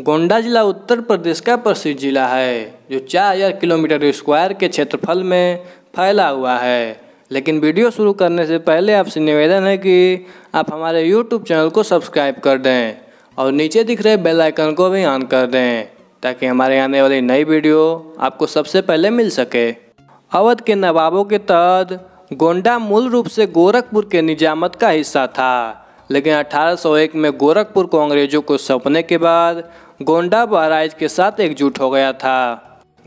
गोंडा जिला उत्तर प्रदेश का प्रसिद्ध जिला है जो चार हजार किलोमीटर स्क्वायर के क्षेत्रफल में फैला हुआ है लेकिन वीडियो शुरू करने से पहले आपसे निवेदन है कि आप हमारे यूट्यूब चैनल को सब्सक्राइब कर दें और नीचे दिख रहे बेल आइकन को भी ऑन कर दें ताकि हमारे आने वाली नई वीडियो आपको सबसे पहले मिल सके अवध के नवाबों के तहत गोंडा मूल रूप से गोरखपुर के निजामत का हिस्सा था लेकिन 1801 में गोरखपुर को अंग्रेजों को सौंपने के बाद गोंडा बहराइच के साथ एकजुट हो गया था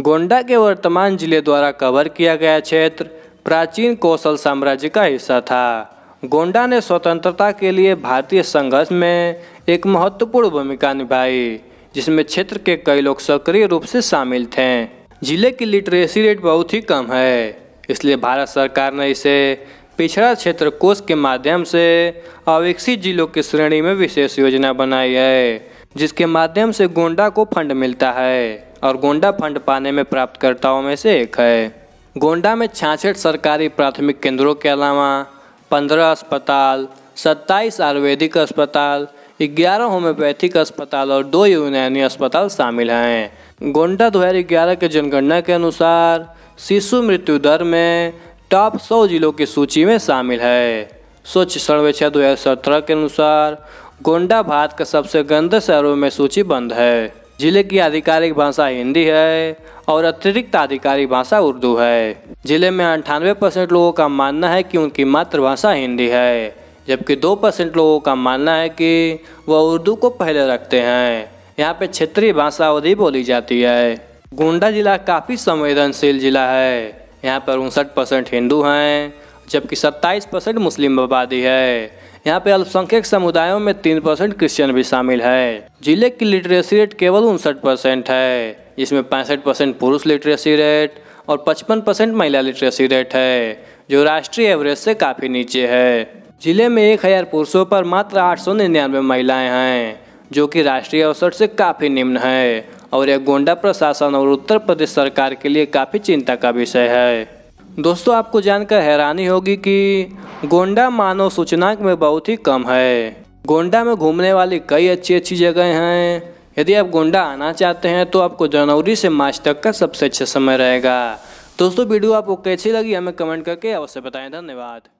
गोंडा के वर्तमान जिले द्वारा कवर किया गया क्षेत्र प्राचीन कौशल साम्राज्य का हिस्सा था गोंडा ने स्वतंत्रता के लिए भारतीय संघर्ष में एक महत्वपूर्ण भूमिका निभाई जिसमें क्षेत्र के कई लोग सक्रिय रूप से शामिल थे जिले की लिटरेसी रेट बहुत ही कम है इसलिए भारत सरकार ने इसे पिछड़ा क्षेत्र कोष के माध्यम से अविकसित जिलों की श्रेणी में विशेष योजना बनाई है जिसके माध्यम से गोंडा को फंड मिलता है और गोंडा फंड पाने में प्राप्तकर्ताओं में से एक है गोंडा में छाछठ सरकारी प्राथमिक केंद्रों के अलावा पंद्रह अस्पताल सत्ताईस आयुर्वेदिक अस्पताल ग्यारह होम्योपैथिक अस्पताल और दो यूनानी अस्पताल शामिल हैं गोंडा दो हज़ार ग्यारह के जनगणना के अनुसार शिशु मृत्यु दर में टॉप सौ जिलों की सूची में शामिल है स्वच्छ सर्वेक्षण दो हज़ार सत्रह के अनुसार गोंडा भारत का सबसे गंदे शहरों में सूचीबंद है जिले की आधिकारिक भाषा हिंदी है और अतिरिक्त आधिकारिक भाषा उर्दू है जिले में अंठानवे परसेंट लोगों का मानना है कि उनकी मातृभाषा हिंदी है जबकि दो परसेंट लोगों का मानना है कि वह उर्दू को पहले रखते हैं यहाँ पे क्षेत्रीय भाषा अवधि बोली जाती है गोंडा जिला काफ़ी संवेदनशील जिला है यहाँ पर उनसठ परसेंट हिंदू हैं जबकि 27 परसेंट मुस्लिम आबादी है यहाँ पे अल्पसंख्यक समुदायों में तीन परसेंट क्रिश्चियन भी शामिल है जिले की लिटरेसी रेट केवल उनसठ परसेंट है जिसमें पैंसठ परसेंट पुरुष लिटरेसी रेट और 55 परसेंट महिला लिटरेसी रेट है जो राष्ट्रीय एवरेज से काफ़ी नीचे है जिले में एक हज़ार पुरुषों पर मात्र आठ सौ निन्यानवे महिलाएँ हैं जो कि राष्ट्रीय औसत से काफ़ी निम्न है और यह गोंडा प्रशासन और उत्तर प्रदेश सरकार के लिए काफ़ी चिंता का विषय है दोस्तों आपको जानकर हैरानी होगी कि गोंडा मानव सूचनांक में बहुत ही कम है गोंडा में घूमने वाली कई अच्छी अच्छी जगह हैं यदि आप गोंडा आना चाहते हैं तो आपको जनवरी से मार्च तक का सबसे अच्छा समय रहेगा दोस्तों वीडियो आपको कैसी लगी हमें कमेंट करके अवश्य बताएं धन्यवाद